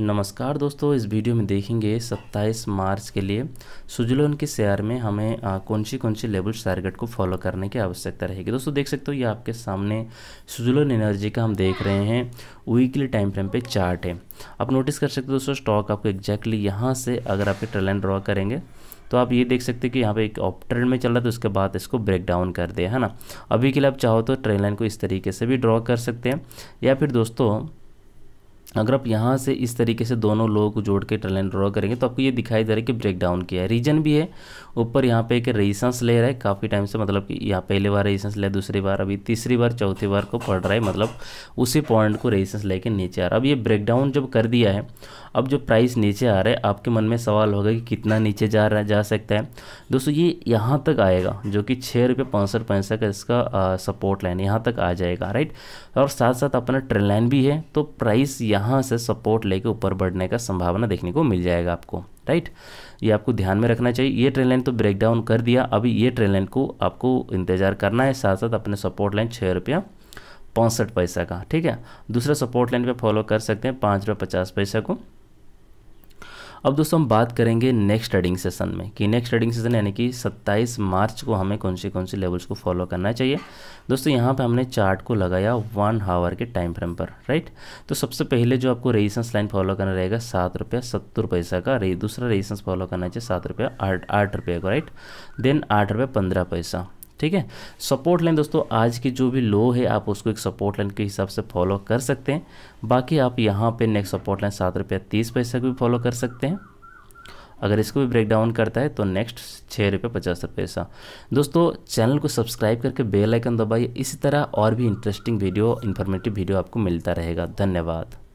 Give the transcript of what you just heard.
नमस्कार दोस्तों इस वीडियो में देखेंगे 27 मार्च के लिए सुजलोन के शेयर में हमें कौन सी कौन सी लेवल्स टारगेट को फॉलो करने की आवश्यकता रहेगी दोस्तों देख सकते हो ये आपके सामने सुजलोन एनर्जी का हम देख रहे हैं वीकली टाइम फ्रेम पे चार्ट है आप नोटिस कर सकते हो दोस्तों स्टॉक आपको एग्जैक्टली यहाँ से अगर आपके ट्रेलन ड्रॉ करेंगे तो आप ये देख सकते हैं कि यहाँ पे एक ऑप ट्रेंड में चल रहा है तो उसके बाद इसको ब्रेक डाउन कर दिया है ना अभी के लिए आप चाहो तो ट्रेन लाइन को इस तरीके से भी ड्रॉ कर सकते हैं या फिर दोस्तों अगर आप यहाँ से इस तरीके से दोनों लोगों को जोड़ के टैलेंट ड्रॉ करेंगे तो आपको ये दिखाई दे रहा है कि ब्रेक डाउन किया है रीजन भी है ऊपर यहाँ पे एक रेजिस्टेंस ले रहा है काफ़ी टाइम से मतलब कि यहाँ पहले बार रेजिस्टेंस ले दूसरी बार अभी तीसरी बार चौथी बार को पढ़ रहा है मतलब उसी पॉइंट को रेजिस्टेंस लेके नीचे आ रहा है अब ये ब्रेकडाउन जब कर दिया है अब जो प्राइस नीचे आ रहा है आपके मन में सवाल होगा कि कितना नीचे जा रहा जा सकता है दोस्तों ये यहाँ तक आएगा जो कि छः रुपये पैंसठ पैसा का इसका सपोर्ट लाइन यहाँ तक आ जाएगा राइट और साथ साथ अपना ट्रेन लाइन भी है तो प्राइस यहाँ से सपोर्ट लेके ऊपर बढ़ने का संभावना देखने को मिल जाएगा आपको राइट ये आपको ध्यान में रखना चाहिए ये ट्रेन लाइन तो ब्रेक डाउन कर दिया अभी ये ट्रेन लाइन को आपको इंतजार करना है साथ साथ अपने सपोर्ट लाइन छः रुपया पैंसठ पैसा का ठीक है दूसरा सपोर्ट लाइन पे फॉलो कर सकते हैं पाँच रुपये पचास पैसा को अब दोस्तों हम बात करेंगे नेक्स्ट ट्रेडिंग सेशन में कि नेक्स्ट ट्रेडिंग सेशन यानी कि 27 मार्च को हमें कौन से कौन सी लेवल्स को फॉलो करना चाहिए दोस्तों यहाँ पे हमने चार्ट को लगाया वन हावर के टाइम फ्रेम पर राइट तो सबसे पहले जो आपको रेजिस्टेंस लाइन फॉलो करना रहेगा सात रुपया सत्तर पैसा का रही दूसरा रेजिस्टेंस फॉलो करना चाहिए सात रुपया आठ आठ रुपये का राइट देन आठ रुपये पंद्रह पैसा ठीक है सपोर्ट लाइन दोस्तों आज की जो भी लो है आप उसको एक सपोर्ट लाइन के हिसाब से फॉलो कर सकते हैं बाकी आप यहाँ पे नेक्स्ट सपोर्ट लाइन सात रुपया तीस पैसा को भी फॉलो कर सकते हैं अगर इसको भी ब्रेक डाउन करता है तो नेक्स्ट छः रुपये पचास पैसा दोस्तों चैनल को सब्सक्राइब करके बेल आइकन दबाइए इसी तरह और भी इंटरेस्टिंग वीडियो इन्फॉर्मेटिव वीडियो आपको मिलता रहेगा धन्यवाद